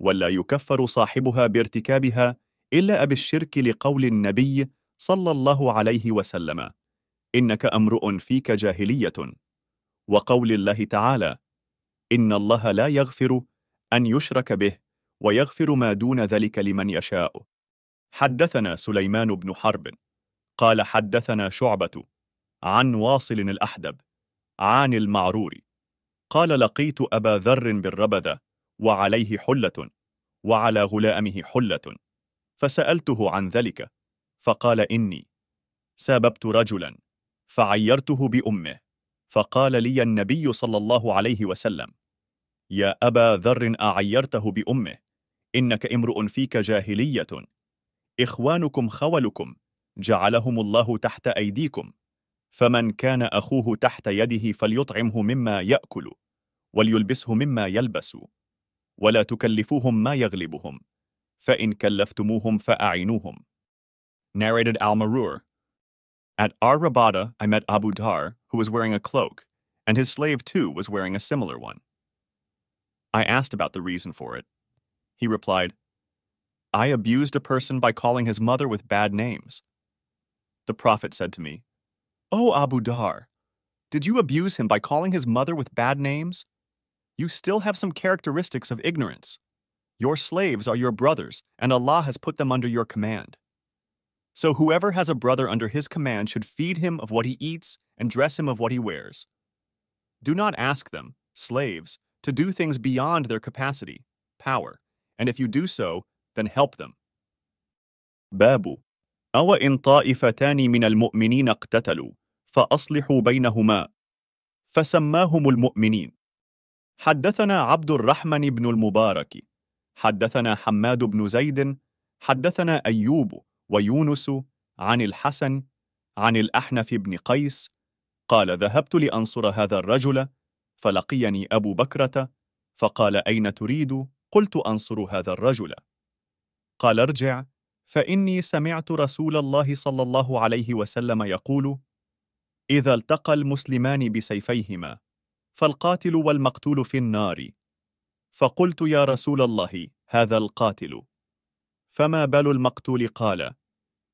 ولا يكفر صاحبها بارتكابها إلا بالشرك لقول النبي صلى الله عليه وسلم إنك أمرؤ فيك جاهلية وقول الله تعالى إن الله لا يغفر أن يشرك به ويغفر ما دون ذلك لمن يشاء حدثنا سليمان بن حرب قال حدثنا شعبة عن واصل الأحدب عن المعرور قال لقيت أبا ذر بالربذة وعليه حلة وعلى غلامه حلة فسألته عن ذلك فقال إني ساببت رجلا فعيرته بأمه فقال لي النبي صلى الله عليه وسلم يا أبا ذر أعيرته بأمه إنك امرؤ فيك جاهلية إخوانكم خولكم جعلهم الله تحت أيديكم فمن كان أخوه تحت يده فليطعمه مما يأكل وليلبسه مما يلبس ولا تكلفوهم ما يغلبهم فإن كلفتموهم فأعينوهم Narrated Al-Marur At Ar-Rabada I met Abu Dar, who was wearing a cloak, and his slave too was wearing a similar one. I asked about the reason for it. He replied, I abused a person by calling his mother with bad names. The Prophet said to me, O oh Abu Dar, did you abuse him by calling his mother with bad names? you still have some characteristics of ignorance. Your slaves are your brothers, and Allah has put them under your command. So whoever has a brother under his command should feed him of what he eats and dress him of what he wears. Do not ask them, slaves, to do things beyond their capacity, power, and if you do so, then help them. باب أو إن طائفتان من المؤمنين اقتتلوا فأصلحوا بينهما فسماهم المؤمنين حدثنا عبد الرحمن بن المبارك حدثنا حماد بن زيد حدثنا أيوب ويونس عن الحسن عن الأحنف بن قيس قال ذهبت لأنصر هذا الرجل فلقيني أبو بكرة فقال أين تريد؟ قلت أنصر هذا الرجل قال ارجع فإني سمعت رسول الله صلى الله عليه وسلم يقول إذا التقى المسلمان بسيفيهما فالقاتل والمقتول في النار فقلت يا رسول الله هذا القاتل فما بال المقتول قال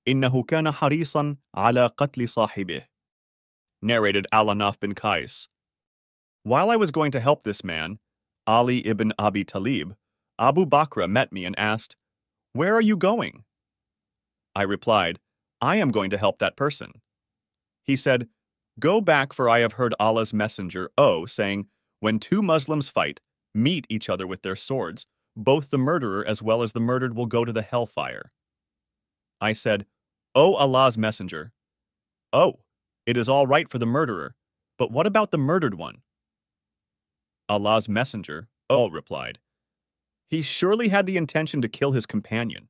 إنه كان حريصا على قتل صاحبه Narrated Alanaf bin Qais While I was going to help this man, Ali ibn Abi Talib, Abu Bakr met me and asked, Where are you going? I replied, I am going to help that person. He said, Go back, for I have heard Allah's messenger, O, oh, saying, When two Muslims fight, meet each other with their swords. Both the murderer as well as the murdered will go to the hellfire. I said, O oh Allah's messenger, Oh, it is all right for the murderer, but what about the murdered one? Allah's messenger, Oh, replied, He surely had the intention to kill his companion.